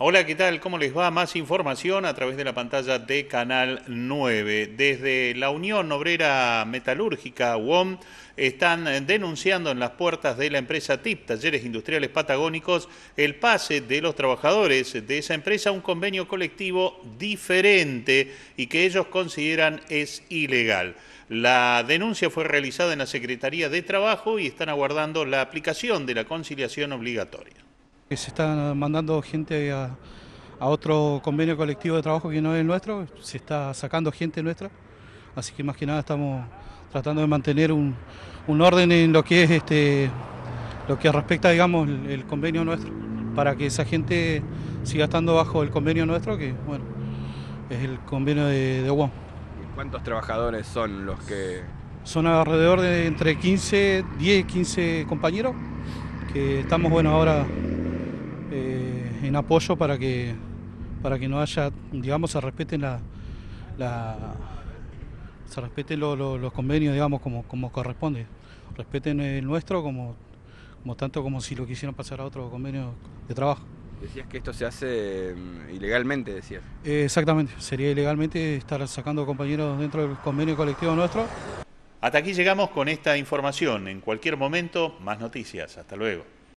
Hola, ¿qué tal? ¿Cómo les va? Más información a través de la pantalla de Canal 9. Desde la Unión Obrera Metalúrgica, UOM, están denunciando en las puertas de la empresa TIP, Talleres Industriales Patagónicos, el pase de los trabajadores de esa empresa a un convenio colectivo diferente y que ellos consideran es ilegal. La denuncia fue realizada en la Secretaría de Trabajo y están aguardando la aplicación de la conciliación obligatoria. Se están mandando gente a, otro convenio colectivo de trabajo que no es el nuestro, se está sacando gente nuestra, así que más que nada estamos tratando de mantener un, orden en lo que es este lo que respecta digamos el, convenio nuestro para que esa gente siga estando bajo el convenio nuestro que bueno es el convenio de, de ¿Y cuántos trabajadores son los que son alrededor de entre 15 10 15 compañeros que estamos bueno ahora eh, en apoyo para que, para que no haya, digamos, se respeten la, se los convenios, digamos, como, corresponde. Respeten el nuestro como, tanto como si lo quisieran pasar a otro convenio de trabajo. Decías que esto se hace mm, ilegalmente, decías. Eh, exactamente, sería ilegalmente estar sacando compañeros dentro del convenio colectivo nuestro. Hasta aquí llegamos con esta información. En cualquier momento, más noticias. Hasta luego.